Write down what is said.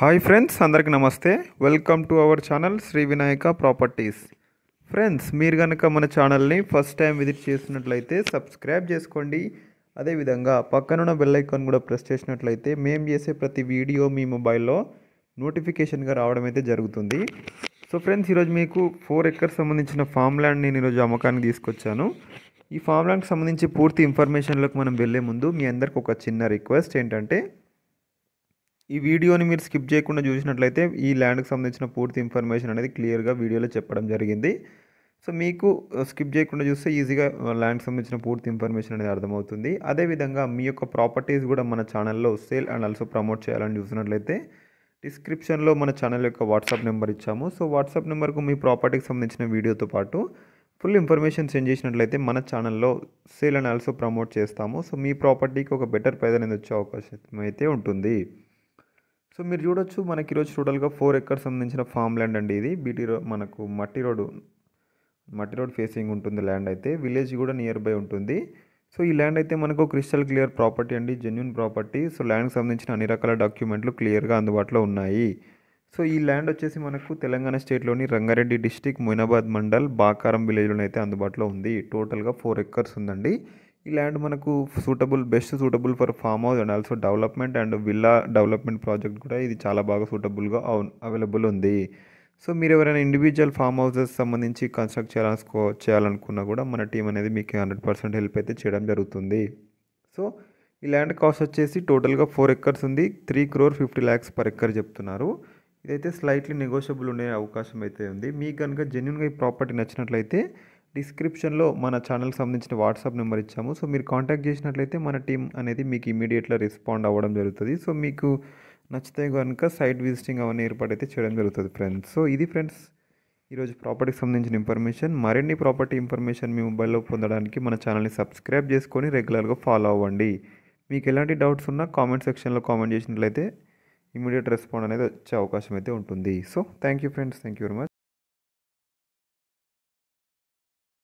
hi friends అందరికీ నమస్తే welcome to our channel Shri Vinayaka properties friends మీరు కనుక మన ఛానల్ని ఫస్ట్ టైం విజిట్ చేసినట్లయితే సబ్స్క్రైబ్ చేసుకోండి అదేవిధంగా పక్కనున్న బెల్ ఐకాన్ కూడా ప్రెస్ చేసినట్లయితే మేము చేసే ప్రతి వీడియో మీ మొబైల్లో నోటిఫికేషన్గా రావడం అయితే జరుగుతుంది సో ఫ్రెండ్స్ ఈరోజు మీకు ఫోర్ ఎకర్స్ సంబంధించిన ఫామ్ ల్యాండ్ నేను ఈరోజు అమ్మకానికి తీసుకొచ్చాను ఈ ఫామ్ ల్యాండ్కి సంబంధించి పూర్తి ఇన్ఫర్మేషన్లకు మనం వెళ్ళే ముందు మీ అందరికి ఒక చిన్న రిక్వెస్ట్ ఏంటంటే ఈ వీడియోని మీరు స్కిప్ చేయకుండా చూసినట్లయితే ఈ ల్యాండ్కి సంబంధించిన పూర్తి ఇన్ఫర్మేషన్ అనేది క్లియర్గా వీడియోలో చెప్పడం జరిగింది సో మీకు స్కిప్ చేయకుండా చూస్తే ఈజీగా ల్యాండ్కి సంబంధించిన పూర్తి ఇన్ఫర్మేషన్ అనేది అర్థమవుతుంది అదేవిధంగా మీ యొక్క ప్రాపర్టీస్ కూడా మన ఛానల్లో సేల్ అండ్ ఆల్సో ప్రమోట్ చేయాలని చూసినట్లయితే డిస్క్రిప్షన్లో మన ఛానల్ యొక్క వాట్సాప్ నెంబర్ ఇచ్చాము సో వాట్సాప్ నెంబర్కు మీ ప్రాపర్టీకి సంబంధించిన వీడియోతో పాటు ఫుల్ ఇన్ఫర్మేషన్ సెండ్ చేసినట్లయితే మన ఛానల్లో సేల్ అండ్ ఆల్సో ప్రమోట్ చేస్తాము సో మీ ప్రాపర్టీకి ఒక బెటర్ ప్రైజ్ అనేది వచ్చే అవకాశం అయితే ఉంటుంది సో మీరు చూడొచ్చు మనకి ఈరోజు టోటల్గా ఫోర్ ఎకర్స్ సంబంధించిన ఫామ్ ల్యాండ్ అండి ఇది బీటీ రో మనకు మట్టి రోడ్ మట్టి రోడ్ ఫేసింగ్ ఉంటుంది ల్యాండ్ అయితే విలేజ్ కూడా నియర్ బై ఉంటుంది సో ఈ ల్యాండ్ అయితే మనకు క్రిస్టల్ క్లియర్ ప్రాపర్టీ అండి జెన్యున్ ప్రాపర్టీ సో ల్యాండ్కి సంబంధించిన అన్ని రకాల డాక్యుమెంట్లు క్లియర్గా అందుబాటులో ఉన్నాయి సో ఈ ల్యాండ్ వచ్చేసి మనకు తెలంగాణ స్టేట్లోని రంగారెడ్డి డిస్టిక్ మొయినాబాద్ మండల్ బాకారం విలేజ్లోనైతే అందుబాటులో ఉంది టోటల్గా ఫోర్ ఎకర్స్ ఉందండి ఈ ల్యాండ్ మనకు suitable best suitable for farm house and also development and villa development project కూడా ఇది చాలా బాగా సూటబుల్గా అవైలబుల్ ఉంది సో మీరు ఎవరైనా ఇండివిజువల్ ఫామ్ హౌసెస్ సంబంధించి కన్స్ట్రక్ట్ చేయాలనుకో చేయాలనుకున్నా కూడా మన టీం అనేది మీకు హండ్రెడ్ పర్సెంట్ హెల్ప్ అయితే చేయడం జరుగుతుంది సో ఈ ల్యాండ్ కాస్ట్ వచ్చేసి టోటల్గా ఫోర్ ఎక్కర్స్ ఉంది three crore fifty lakhs per acre చెప్తున్నారు ఇదైతే స్లైట్లీ నెగోషియబుల్ ఉండే అవకాశం అయితే ఉంది మీకు కనుక జెన్యున్గా ఈ ప్రాపర్టీ నచ్చినట్లయితే డిస్క్రిప్షన్లో మన ఛానల్కి సంబంధించిన వాట్సాప్ నెంబర్ ఇచ్చాము సో మీరు కాంటాక్ట్ చేసినట్లయితే మన టీం అనేది మీకు ఇమీడియట్లో రెస్పాండ్ అవ్వడం జరుగుతుంది సో మీకు నచ్చితే కనుక సైట్ విజిటింగ్ అవన్నీ ఏర్పాటైతే చేయడం జరుగుతుంది ఫ్రెండ్స్ సో ఇది ఫ్రెండ్స్ ఈరోజు ప్రాపర్టీకి సంబంధించిన ఇన్ఫర్మేషన్ మరిన్ని ప్రాపర్టీ ఇన్ఫర్మేషన్ మీ మొబైల్లో పొందడానికి మన ఛానల్ని సబ్స్క్రైబ్ చేసుకొని రెగ్యులర్గా ఫాలో అవ్వండి మీకు ఎలాంటి డౌట్స్ ఉన్నా కామెంట్ సెక్షన్లో కామెంట్ చేసినట్లయితే ఇమీడియట్ రెస్పాండ్ అనేది వచ్చే అవకాశం అయితే ఉంటుంది so thank you friends thank you very much